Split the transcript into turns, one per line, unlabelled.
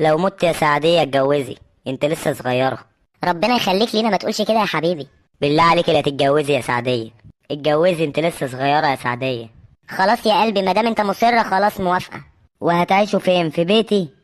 لو مت يا سعدية اتجوزي انت لسه صغيرة ربنا يخليك لينا ما تقولش كده يا حبيبي بالله عليك لا تتجوزي يا سعدية اتجوزي انت لسه صغيرة يا سعدية خلاص يا قلبي ما دام انت مصرة خلاص موافقة وهتعيشوا فين في بيتي